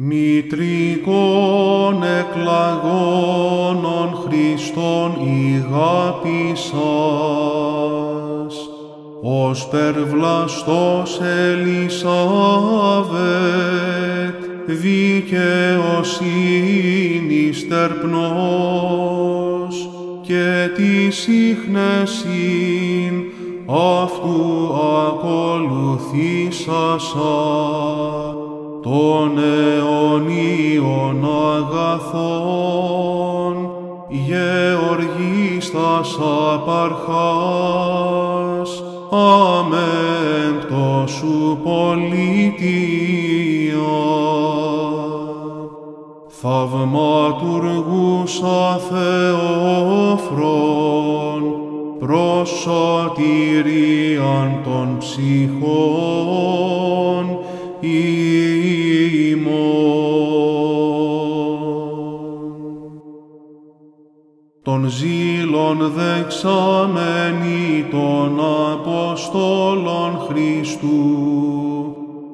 Μητρικών εκλαγώνων Χριστών ηγάπησας, σας. Ως ως περβλαστός Ελισάβετ, δικαιοσύνης τερπνός και της σύχνεσιν αυτού ακολουθήσασας των αιωνίων αγαθών, γεωργίστας απαρχάς, αμέμπτο σου πολιτεία. Θαυματουργούσα Θεόφρον, προσωτηρίαν των ψυχών, των ζήλων δεξαμένη των Αποστόλων Χριστού,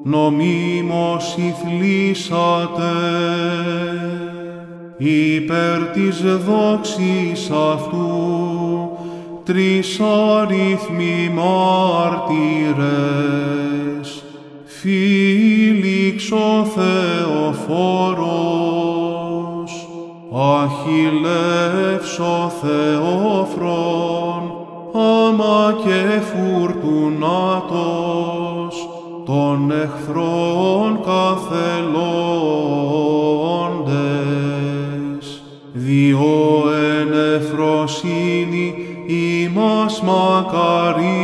νομίμως ηθλήσατε, υπέρ της δόξης αυτού, τρεις αριθμοί μάρτυρες, φίληξο Θεοφόρος, αχιλεύσω Θεόφρον, άμα και φουρτουνάτος, των εχθρών καθελώντες. Διό ενεφροσύνη, ημάς μακαρί,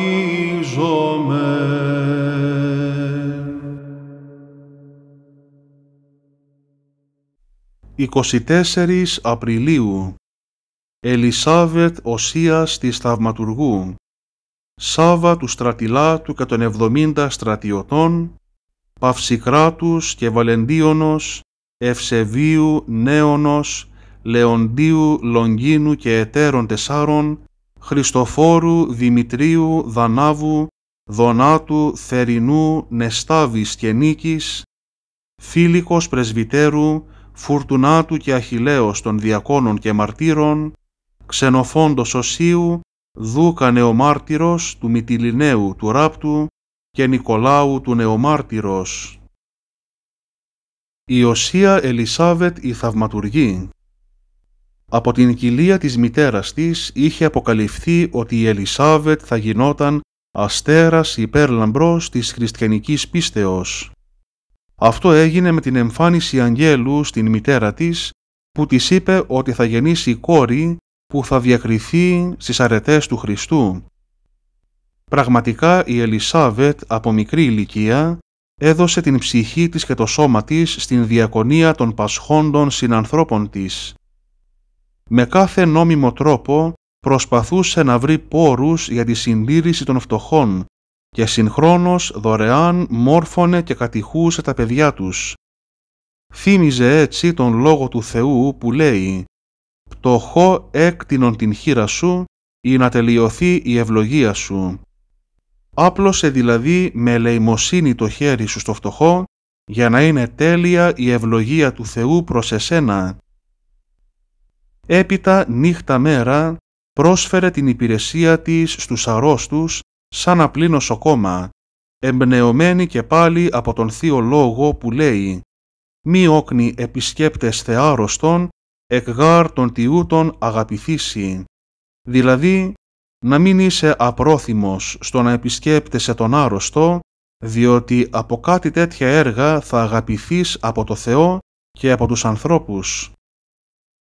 24 Απριλίου Ελισάβετ Οσίας της Θαυματουργού Σάβα του στρατιλάτου του των στρατιωτών Παυσικράτους και Βαλεντίωνος Ευσεβίου Νέωνος Λεοντίου Λονγίνου και Ετέρων Τεσσάρων Χριστοφόρου Δημητρίου Δανάβου Δονάτου Θερινού Νεστάβης και Νίκης Φίλικος Πρεσβυτέρου Φουρτουνάτου και Αχιλέως των διακόνων και μαρτύρων, Ξενοφόντος Οσίου, Δούκανε ο μάρτυρος του Μητυλινέου του Ράπτου και Νικολάου του Νεομάρτυρος. Η Οσία Ελισάβετ η Θαυματουργή Από την κοιλία της μητέρας της είχε αποκαλυφθεί ότι η Ελισάβετ θα γινόταν αστέρας υπέρλαμπρος της χριστιανικής πίστεως. Αυτό έγινε με την εμφάνιση αγγέλου στην μητέρα της που της είπε ότι θα γεννήσει κόρη που θα διακριθεί στις αρετές του Χριστού. Πραγματικά η Ελισάβετ από μικρή ηλικία έδωσε την ψυχή της και το σώμα της στην διακονία των πασχόντων συνανθρώπων της. Με κάθε νόμιμο τρόπο προσπαθούσε να βρει πόρους για τη συντήρηση των φτωχών και συγχρόνως δωρεάν μόρφωνε και κατηχούσε τα παιδιά τους. Θύμιζε έτσι τον λόγο του Θεού που λέει «Πτωχό έκτινον την χείρα σου, ή να τελειωθεί η ευλογία σου». Άπλωσε δηλαδή με ελεημοσύνη το χέρι σου στο φτωχό, για να είναι τέλεια η ευλογία του Θεού προς εσένα. Έπειτα νύχτα μέρα πρόσφερε την υπηρεσία της στους αρρώστους σαν απλή σοκόμα εμπνεωμένη και πάλι από τον Θείο Λόγο που λέει «Μη όκνη επισκέπτες θεάρωστον, εκ γάρ των τιούτων αγαπηθήσει». Δηλαδή, να μην είσαι απρόθυμος στο να επισκέπτεσαι τον άρρωστο, διότι από κάτι τέτοια έργα θα αγαπηθείς από το Θεό και από τους ανθρώπους.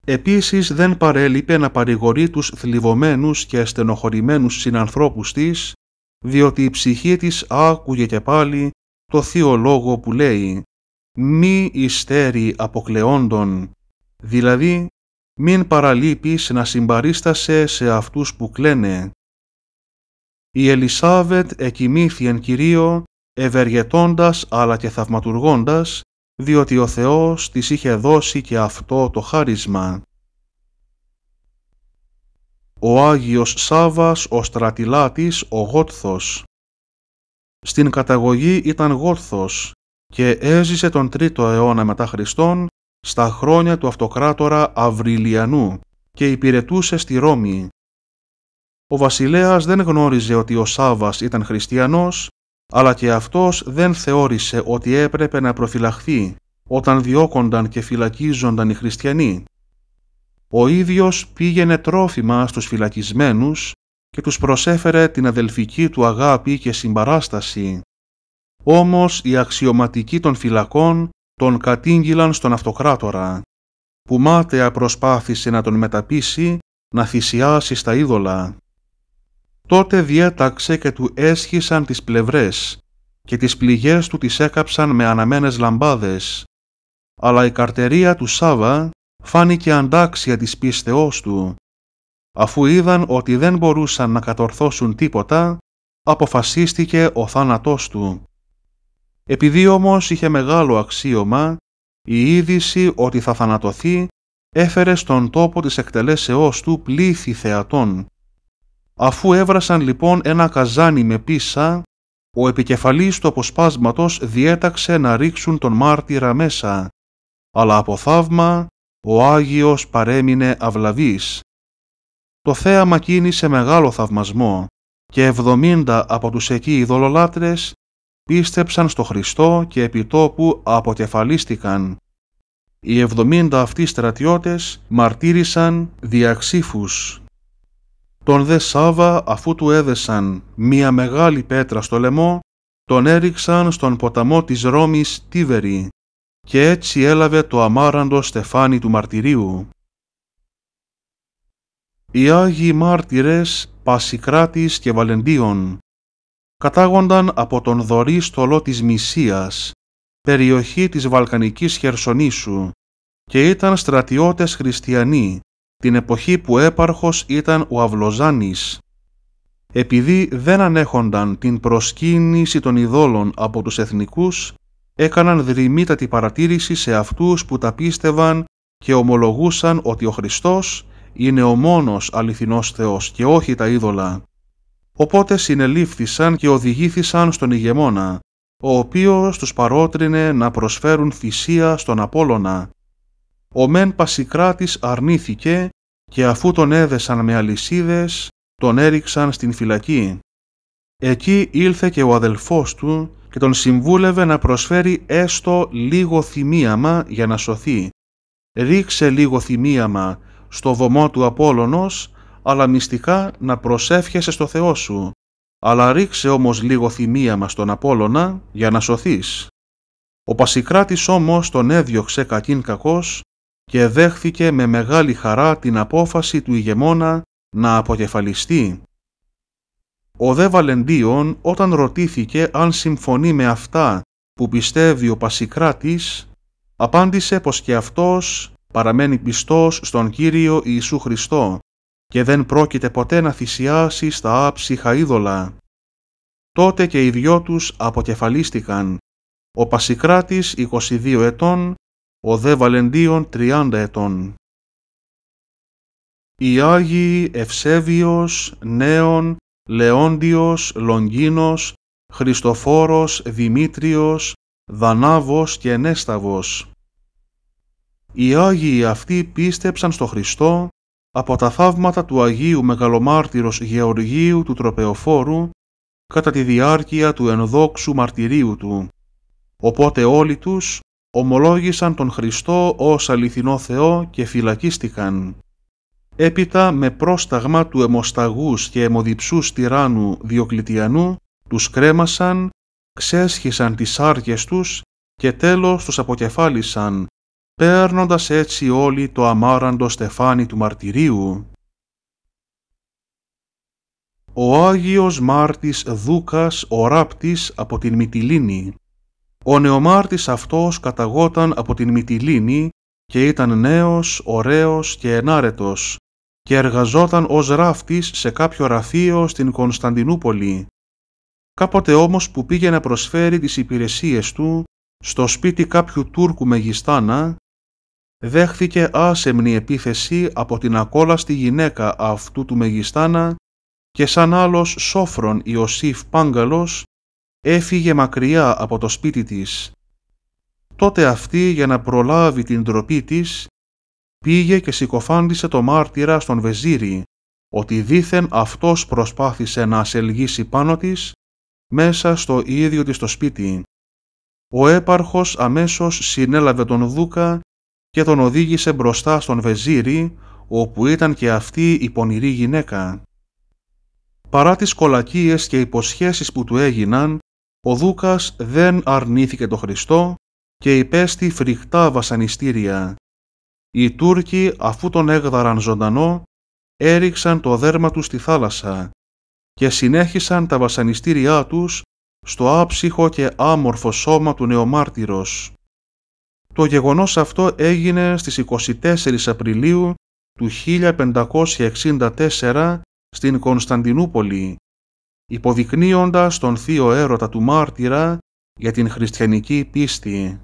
Επίσης δεν παρέλειπε να παρηγορεί τους θλιβωμένους και στενοχωρημένους συνανθρώπους της διότι η ψυχή της άκουγε και πάλι το θείο λόγο που λέει «Μη ιστέρι αποκλεόντων», δηλαδή «Μην παραλείπεις να συμπαρίστασε σε αυτούς που κλαίνε». Η Ελισάβετ εν Κυρίω ευεργετώντας αλλά και θαυματουργώντας, διότι ο Θεός της είχε δώσει και αυτό το χάρισμα ο Άγιος Σάβας, ο στρατιλάτης, ο Γότθος. Στην καταγωγή ήταν Γότθος και έζησε τον 3ο αιώνα μετά Χριστόν στα χρόνια του αυτοκράτορα Αυριλιανού και υπηρετούσε στη Ρώμη. Ο βασιλέας δεν γνώριζε ότι ο Σάβας ήταν χριστιανός, αλλά και αυτός δεν θεώρησε ότι έπρεπε να προφυλαχθεί όταν διώκονταν και φυλακίζονταν οι χριστιανοί ο ίδιος πήγαινε τρόφιμα στους φυλακισμένους και τους προσέφερε την αδελφική του αγάπη και συμπαράσταση. Όμως οι αξιωματικοί των φυλακών τον κατήγγυλαν στον αυτοκράτορα, που μάταια προσπάθησε να τον μεταπίσει να θυσιάσει στα είδωλα. Τότε διέταξε και του έσχισαν τις πλευρές και τις πληγές του τις έκαψαν με αναμένες λαμπάδες, αλλά η καρτερία του Σάβα φάνηκε αντάξια της πίστεώς του. Αφού είδαν ότι δεν μπορούσαν να κατορθώσουν τίποτα, αποφασίστηκε ο θάνατός του. Επειδή όμως είχε μεγάλο αξίωμα, η είδηση ότι θα θανατωθεί έφερε στον τόπο της εκτελέσεώς του πλήθη θεατών. Αφού έβρασαν λοιπόν ένα καζάνι με πίσα, ο επικεφαλής του αποσπάσματος διέταξε να ρίξουν τον μάρτυρα μέσα, αλλά από θαύμα ο Άγιος παρέμεινε αυλαβής. Το θέαμα κίνησε μεγάλο θαυμασμό και εβδομήντα από τους εκεί ειδωλολάτρες πίστεψαν στο Χριστό και επιτόπου αποκεφαλίστηκαν. Οι εβδομήντα αυτοί στρατιώτες μαρτύρησαν διαξήφους. Τον δε Σάβα αφού του έδεσαν μία μεγάλη πέτρα στο λαιμό, τον έριξαν στον ποταμό της Ρώμης Τίβερη και έτσι έλαβε το αμάραντο στεφάνι του μαρτυρίου. Οι Άγιοι Μάρτυρες Πασικράτης και Βαλεντίων κατάγονταν από τον δωρή στολό της Μυσίας, περιοχή της Βαλκανικής Χερσονήσου και ήταν στρατιώτες χριστιανοί την εποχή που έπαρχος ήταν ο Αυλοζάνης. Επειδή δεν ανέχονταν την προσκύνηση των ειδόλων από τους εθνικούς, έκαναν δρυμύτατη παρατήρηση σε αυτούς που τα πίστευαν και ομολογούσαν ότι ο Χριστός είναι ο μόνος αληθινός Θεός και όχι τα είδωλα. Οπότε συνελήφθησαν και οδηγήθησαν στον ηγεμόνα, ο οποίος τους παρότρινε να προσφέρουν θυσία στον Απόλλωνα. Ο μεν Πασικράτης αρνήθηκε και αφού τον έδεσαν με αλυσίδες, τον έριξαν στην φυλακή. Εκεί ήλθε και ο αδελφός του και τον συμβούλευε να προσφέρει έστω λίγο θυμίαμα για να σωθεί. Ρίξε λίγο θυμίαμα στο βωμό του Απόλλωνος, αλλά μυστικά να προσεύχεσαι στο Θεό σου. Αλλά ρίξε όμως λίγο θυμίαμα στον Απόλλωνα για να σωθείς. Ο Πασικράτης όμως τον έδιωξε κακήν κακός και δέχθηκε με μεγάλη χαρά την απόφαση του ηγεμόνα να αποκεφαλιστεί. Ο δε Βαλεντίον όταν ρωτήθηκε αν συμφωνεί με αυτά που πιστεύει ο Πασικράτης, απάντησε πως και αυτός παραμένει πιστός στον Κύριο Ιησού Χριστό και δεν πρόκειται ποτέ να θυσιάσει στα άψυχα είδωλα. Τότε και οι δυο τους αποκεφαλίστηκαν, ο Πασικράτης 22 ετών, ο δε Βαλεντίον 30 ετών. Οι Άγιοι Ευσέβιος, Νέων Λεόντιος, Λονγίνος, Χριστοφόρος, Δημήτριος, Δανάβος και Νέσταβος. Οι Άγιοι αυτοί πίστεψαν στο Χριστό από τα θαύματα του Αγίου Μεγαλομάρτυρος Γεωργίου του Τροπεοφόρου κατά τη διάρκεια του ενδόξου μαρτυρίου του. Οπότε όλοι τους ομολόγησαν τον Χριστό ως αληθινό Θεό και φυλακίστηκαν έπειτα με πρόσταγμα του αιμοσταγούς και αιμοδιψούς τυράννου Διοκλητιανού τους κρέμασαν, ξέσχισαν τις άρκες τους και τέλος τους αποκεφάλισαν, παίρνοντας έτσι όλοι το αμάραντο στεφάνι του μαρτυρίου. Ο Άγιος Μάρτης Δούκας ο Ράπτης από την Μυτιλίνη. Ο νεομάρτης αυτός καταγόταν από την Μυτιλίνη και ήταν νέος, ωραίος και ενάρετος, και εργαζόταν ως ράφτης σε κάποιο ραφείο στην Κωνσταντινούπολη. Κάποτε όμως που πήγε να προσφέρει τις υπηρεσίες του στο σπίτι κάποιου Τούρκου μεγιστάνα, δέχθηκε άσεμνη επίθεση από την ακόλαστη γυναίκα αυτού του μεγιστάνα και σαν άλλος σόφρον Ιωσήφ Πάγκαλος έφυγε μακριά από το σπίτι της. Τότε αυτή για να προλάβει την τροπή της πήγε και συκοφάντησε το μάρτυρα στον Βεζίρι, ότι δήθεν αυτός προσπάθησε να ασελγίσει πάνω της, μέσα στο ίδιο της το σπίτι. Ο έπαρχος αμέσως συνέλαβε τον Δούκα και τον οδήγησε μπροστά στον Βεζίρι, όπου ήταν και αυτή η πονηρή γυναίκα. Παρά τις κολακίες και υποσχέσεις που του έγιναν, ο Δούκας δεν αρνήθηκε το Χριστό και υπέστη φρικτά βασανιστήρια. Οι Τούρκοι αφού τον έγδαραν ζωντανό έριξαν το δέρμα τους στη θάλασσα και συνέχισαν τα βασανιστήριά τους στο άψυχο και άμορφο σώμα του νεομάρτυρος. Το γεγονός αυτό έγινε στις 24 Απριλίου του 1564 στην Κωνσταντινούπολη, υποδεικνύοντας τον θείο έρωτα του μάρτυρα για την χριστιανική πίστη.